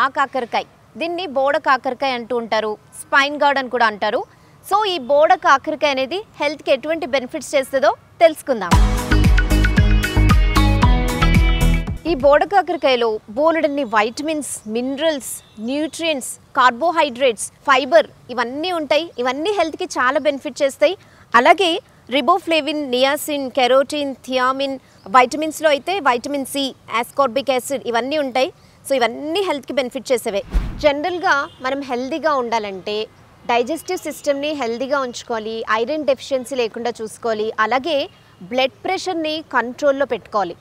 ఆ కాకరకాయ దీన్ని బోడ కాకరకాయ అంటూ ఉంటారు స్పైన్ గార్డ్ అని కూడా అంటారు సో ఈ బోడ కాకరకాయ అనేది హెల్త్కి ఎటువంటి బెనిఫిట్స్ చేస్తుందో తెలుసుకుందాం ఈ బోడ కాకరకాయలో బోలెడన్ని vitamins minerals nutrients carbohydrates fibre ఇవన్నీ ఉంటాయి ఇవన్నీ హెల్త్కి చాలా బెనిఫిట్ చేస్తాయి అలాగే రిబోఫ్లేవిన్ నియాసిన్ కెరోటిన్ థియామిన్ వైటమిన్స్లో అయితే వైటమిన్ సి యాస్కార్బిక్ యాసిడ్ ఇవన్నీ ఉంటాయి సో ఇవన్నీ హెల్త్కి బెనిఫిట్ చేసేవే జనరల్గా మనం హెల్తీగా ఉండాలంటే డైజెస్టివ్ సిస్టమ్ని హెల్తీగా ఉంచుకోవాలి ఐరన్ డెఫిషియన్సీ లేకుండా చూసుకోవాలి అలాగే బ్లడ్ ప్రెషర్ని కంట్రోల్లో పెట్టుకోవాలి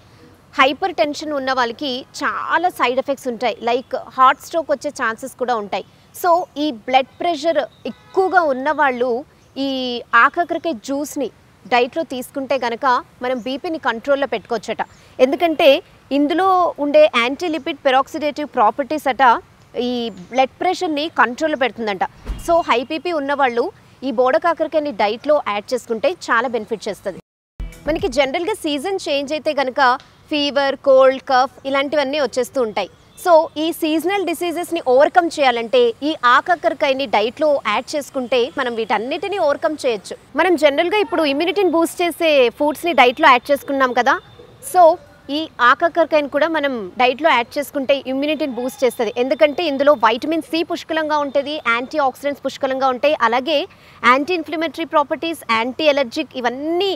హైపర్ టెన్షన్ ఉన్న వాళ్ళకి చాలా సైడ్ ఎఫెక్ట్స్ ఉంటాయి లైక్ హార్ట్ స్ట్రోక్ వచ్చే ఛాన్సెస్ కూడా ఉంటాయి సో ఈ బ్లడ్ ప్రెషర్ ఎక్కువగా ఉన్నవాళ్ళు ఈ ఆకాకరకాయ జ్యూస్ని డైట్లో తీసుకుంటే కనుక మనం బీపీని కంట్రోల్లో పెట్టుకోవచ్చట ఎందుకంటే ఇందులో ఉండే యాంటీలిపిడ్ పెరాక్సిడేటివ్ ప్రాపర్టీస్ అట ఈ బ్లడ్ ప్రెషర్ని కంట్రోల్లో పెడుతుందంట సో హై బీపీ ఉన్నవాళ్ళు ఈ బోడకాకరకాయని డైట్లో యాడ్ చేసుకుంటే చాలా బెనిఫిట్ చేస్తుంది మనకి జనరల్గా సీజన్ చేంజ్ అయితే కనుక ఫీవర్ కోల్డ్ కఫ్ ఇలాంటివన్నీ వచ్చేస్తూ ఉంటాయి సో ఈ సీజనల్ డిసీజెస్ని ఓవర్కమ్ చేయాలంటే ఈ ఆకాకరకాయని డైట్లో యాడ్ చేసుకుంటే మనం వీటన్నిటిని ఓవర్కమ్ చేయొచ్చు మనం జనరల్గా ఇప్పుడు ఇమ్యూనిటీని బూస్ట్ చేసే ఫుడ్స్ని డైట్లో యాడ్ చేసుకున్నాం కదా సో ఈ ఆకాకరకాయని కూడా మనం డైట్లో యాడ్ చేసుకుంటే ఇమ్యూనిటీని బూస్ట్ చేస్తుంది ఎందుకంటే ఇందులో వైటమిన్ సి పుష్కలంగా ఉంటుంది యాంటీ ఆక్సిడెంట్స్ పుష్కలంగా ఉంటాయి అలాగే anti inflammatory properties anti allergic ఇవన్నీ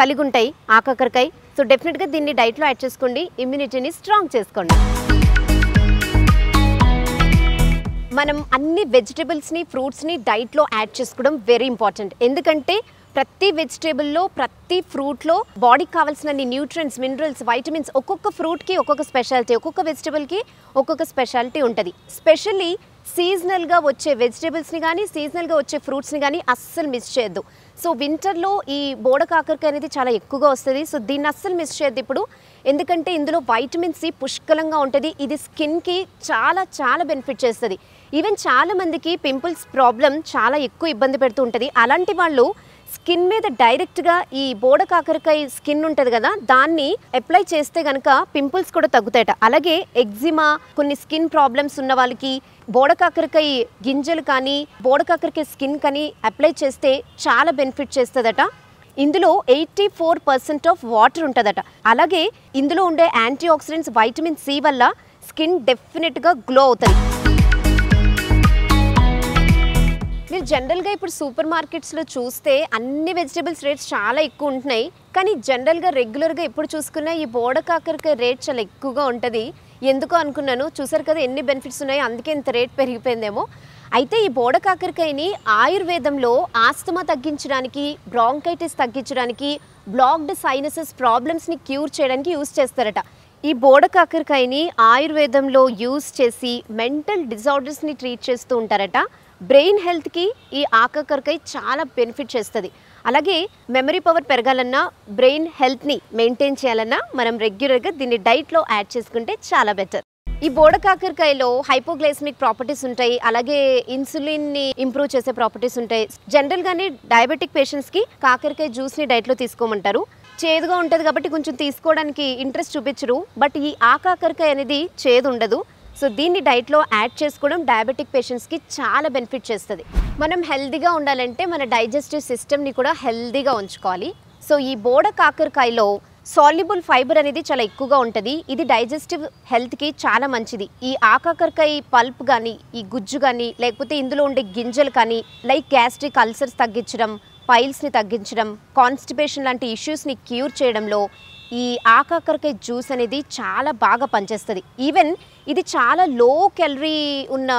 కలిగి ఉంటాయి ఆకాకరకాయ సో డెఫినెట్గా దీన్ని డైట్లో యాడ్ చేసుకోండి ఇమ్యూనిటీని స్ట్రాంగ్ చేసుకోండి మనం అన్ని వెజిటబుల్స్ని ఫ్రూట్స్ని డైట్లో యాడ్ చేసుకోవడం వెరీ ఇంపార్టెంట్ ఎందుకంటే ప్రతి వెజిటేబుల్లో ప్రతి ఫ్రూట్లో బాడీకి కావాల్సిన న్యూట్రియన్స్ మినరల్స్ వైటమిన్స్ ఒక్కొక్క ఫ్రూట్కి ఒక్కొక్క స్పెషాలిటీ ఒక్కొక్క వెజిటేబుల్కి ఒక్కొక్క స్పెషాలిటీ ఉంటుంది స్పెషల్లీ సీజనల్గా వచ్చే వెజిటేబుల్స్ని కానీ సీజనల్గా వచ్చే ఫ్రూట్స్ని కానీ అస్సలు మిస్ చేయొద్దు సో వింటర్లో ఈ బోడ కాకరకాయ అనేది చాలా ఎక్కువగా వస్తుంది సో దీన్ని అస్సలు మిస్ చేయొద్దు ఇప్పుడు ఎందుకంటే ఇందులో వైటమిన్ సి పుష్కలంగా ఉంటుంది ఇది స్కిన్కి చాలా చాలా బెనిఫిట్ చేస్తుంది ఈవెన్ చాలామందికి పింపుల్స్ ప్రాబ్లం చాలా ఎక్కువ ఇబ్బంది పెడుతూ ఉంటుంది అలాంటి వాళ్ళు స్కిన్ మీద డైరెక్ట్గా ఈ బోడ కాకరకాయ స్కిన్ ఉంటుంది కదా దాన్ని అప్లై చేస్తే కనుక పింపుల్స్ కూడా తగ్గుతాయట అలాగే ఎగ్జిమా కొన్ని స్కిన్ ప్రాబ్లమ్స్ ఉన్న వాళ్ళకి బోడ కాకరకాయ గింజలు కానీ బోడ కాకరకాయ స్కిన్ కానీ అప్లై చేస్తే చాలా బెనిఫిట్ చేస్తుందట ఇందులో eighty four percent of water ఉంటుందట అలాగే ఇందులో ఉండే యాంటీ ఆక్సిడెంట్స్ వైటమిన్ సి వల్ల స్కిన్ డెఫినెట్గా గ్లో అవుతుంది మీరు జనరల్గా ఇప్పుడు సూపర్ మార్కెట్స్లో చూస్తే అన్ని వెజిటేబుల్స్ రేట్స్ చాలా ఎక్కువ ఉంటున్నాయి కానీ జనరల్గా రెగ్యులర్గా ఎప్పుడు చూసుకున్నా ఈ బోడ కాకరకాయ రేట్ చాలా ఎక్కువగా ఉంటుంది ఎందుకు అనుకున్నాను చూసారు కదా ఎన్ని బెనిఫిట్స్ ఉన్నాయో అందుకే ఇంత రేట్ పెరిగిపోయిందేమో అయితే ఈ బోడ కాకరకాయని ఆయుర్వేదంలో ఆస్తమా తగ్గించడానికి బ్రాంకైటిస్ తగ్గించడానికి బ్లాక్డ్ సైనసెస్ ప్రాబ్లమ్స్ని క్యూర్ చేయడానికి యూస్ చేస్తారట ఈ బోడ కాకరకాయని ఆయుర్వేదంలో యూజ్ చేసి మెంటల్ డిజార్డర్స్ని ట్రీట్ చేస్తూ ఉంటారట బ్రెయిన్ హెల్త్కి ఈ ఆకాకరకాయ చాలా బెనిఫిట్ చేస్తుంది అలాగే మెమరీ పవర్ పెరగాలన్నా బ్రెయిన్ హెల్త్ని మెయింటైన్ చేయాలన్నా మనం రెగ్యులర్గా దీన్ని డైట్లో యాడ్ చేసుకుంటే చాలా బెటర్ ఈ బోడ కాకరకాయలో హైపోగ్లైసమిక్ ప్రాపర్టీస్ ఉంటాయి అలాగే ఇన్సులిన్ని ఇంప్రూవ్ చేసే ప్రాపర్టీస్ ఉంటాయి జనరల్గానే డయాబెటిక్ పేషెంట్స్కి కాకరకాయ జ్యూస్ని డైట్లో తీసుకోమంటారు చేదుగా ఉంటుంది కాబట్టి కొంచెం తీసుకోవడానికి ఇంట్రెస్ట్ చూపించరు బట్ ఈ ఆకాకరకాయ అనేది చేదు ఉండదు సో దీన్ని డైట్లో యాడ్ చేసుకోవడం డయాబెటిక్ పేషెంట్స్కి చాలా బెనిఫిట్ చేస్తుంది మనం హెల్దీగా ఉండాలంటే మన డైజెస్టివ్ సిస్టమ్ని కూడా హెల్దీగా ఉంచుకోవాలి సో ఈ బోడ కాకరకాయలో సాల్యుబుల్ ఫైబర్ అనేది చాలా ఎక్కువగా ఉంటుంది ఇది డైజెస్టివ్ హెల్త్కి చాలా మంచిది ఈ ఆకాకరకాయ పల్ప్ కానీ ఈ గుజ్జు కానీ లేకపోతే ఇందులో ఉండే గింజలు కానీ లైక్ గ్యాస్ట్రిక్ అల్సర్స్ తగ్గించడం పైల్స్ని తగ్గించడం కాన్స్టిపేషన్ లాంటి ఇష్యూస్ని క్యూర్ చేయడంలో ఈ ఆకాకరకాయ జ్యూస్ అనేది చాలా బాగా పనిచేస్తుంది ఈవెన్ ఇది చాలా లో క్యాలరీ ఉన్న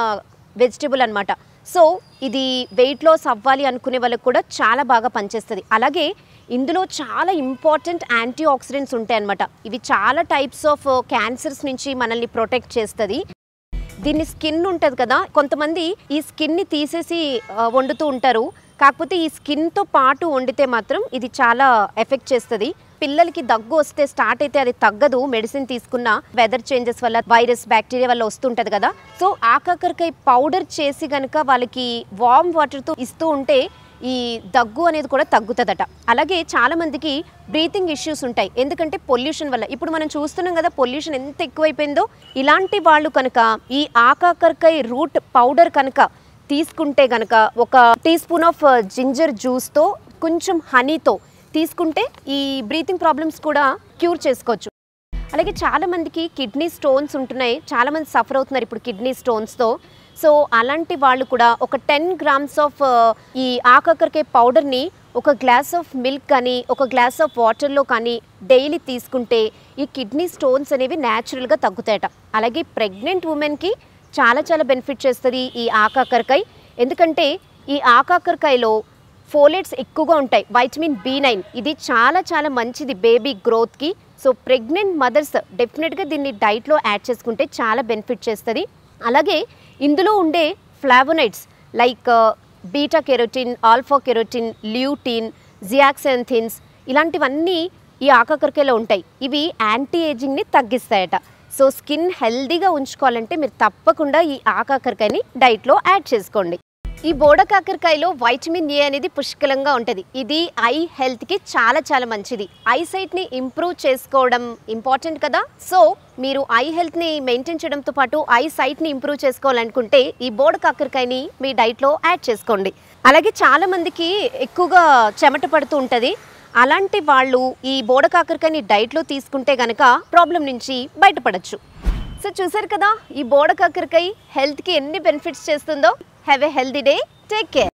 వెజిటబుల్ అనమాట సో ఇది వెయిట్ లాస్ అవ్వాలి అనుకునే వాళ్ళకి కూడా చాలా బాగా పనిచేస్తుంది అలాగే ఇందులో చాలా ఇంపార్టెంట్ యాంటీ ఆక్సిడెంట్స్ ఉంటాయి అనమాట ఇవి చాలా టైప్స్ ఆఫ్ క్యాన్సర్స్ నుంచి మనల్ని ప్రొటెక్ట్ చేస్తుంది దీన్ని స్కిన్ ఉంటుంది కదా కొంతమంది ఈ స్కిన్ని తీసేసి uh, వండుతూ ఉంటారు కాకపోతే ఈ స్కిన్తో పాటు వండితే మాత్రం ఇది చాలా ఎఫెక్ట్ చేస్తుంది పిల్లలకి దగ్గు వస్తే స్టార్ట్ అయితే అది తగ్గదు మెడిసిన్ తీసుకున్న వెదర్ చేంజెస్ వల్ల వైరస్ బ్యాక్టీరియా వల్ల వస్తుంటది కదా సో ఆకాకరకాయ పౌడర్ చేసి కనుక వాళ్ళకి వామ్ వాటర్తో ఇస్తూ ఉంటే ఈ దగ్గు అనేది కూడా తగ్గుతుందట అలాగే చాలామందికి బ్రీతింగ్ ఇష్యూస్ ఉంటాయి ఎందుకంటే పొల్యూషన్ వల్ల ఇప్పుడు మనం చూస్తున్నాం కదా పొల్యూషన్ ఎంత ఎక్కువైపోయిందో ఇలాంటి వాళ్ళు కనుక ఈ ఆకాకరకాయ రూట్ పౌడర్ కనుక తీసుకుంటే గనక ఒక టీ స్పూన్ ఆఫ్ జింజర్ జ్యూస్తో కొంచెం హనీతో తీసుకుంటే ఈ బ్రీతింగ్ ప్రాబ్లమ్స్ కూడా క్యూర్ చేసుకోవచ్చు అలాగే చాలామందికి కిడ్నీ స్టోన్స్ ఉంటున్నాయి చాలామంది సఫర్ అవుతున్నారు ఇప్పుడు కిడ్నీ స్టోన్స్తో సో అలాంటి వాళ్ళు కూడా ఒక టెన్ గ్రామ్స్ ఆఫ్ ఈ ఆకాకరకాయ పౌడర్ని ఒక గ్లాస్ ఆఫ్ మిల్క్ కానీ ఒక గ్లాస్ ఆఫ్ వాటర్లో కానీ డైలీ తీసుకుంటే ఈ కిడ్నీ స్టోన్స్ అనేవి న్యాచురల్గా తగ్గుతాయట అలాగే ప్రెగ్నెంట్ ఉమెన్కి చాలా చాలా బెనిఫిట్ చేస్తుంది ఈ ఆకాకరకాయ ఎందుకంటే ఈ ఆకాకరకాయలో ఫోలేట్స్ ఎక్కువగా ఉంటాయి వైటమిన్ బి నైన్ ఇది చాలా చాలా మంచిది బేబీ గ్రోత్కి సో ప్రెగ్నెంట్ మదర్స్ డెఫినెట్గా దీన్ని డైట్లో యాడ్ చేసుకుంటే చాలా బెనిఫిట్ చేస్తుంది అలాగే ఇందులో ఉండే flavonoids like beta carotene alpha carotene lutein zeaxanthins ఇలాంటివన్నీ ఈ ఆకాకరకాయలో ఉంటాయి ఇవి యాంటీ ఏజింగ్ని తగ్గిస్తాయట సో స్కిన్ హెల్దీగా ఉంచుకోవాలంటే మీరు తప్పకుండా ఈ ఆ కాకరకాయని డైట్లో యాడ్ చేసుకోండి ఈ బోడ కాకరకాయలో వైటమిన్ ఏ అనేది పుష్కలంగా ఉంటుంది ఇది ఐ హెల్త్కి చాలా చాలా మంచిది ఐ సైట్ని ఇంప్రూవ్ చేసుకోవడం ఇంపార్టెంట్ కదా సో మీరు ఐ హెల్త్ని మెయింటైన్ చేయడంతో పాటు ఐ సైట్ని ఇంప్రూవ్ చేసుకోవాలనుకుంటే ఈ బోడ కాకరకాయని మీ డైట్లో యాడ్ చేసుకోండి అలాగే చాలామందికి ఎక్కువగా చెమట పడుతూ ఉంటుంది అలాంటి వాళ్ళు ఈ బోడ కాకరకాయని డైట్లో తీసుకుంటే గనక ప్రాబ్లం నుంచి బయటపడచ్చు సో చూసారు కదా ఈ బోడ కాకరకాయ హెల్త్కి ఎన్ని బెనిఫిట్స్ చేస్తుందో have a healthy day take care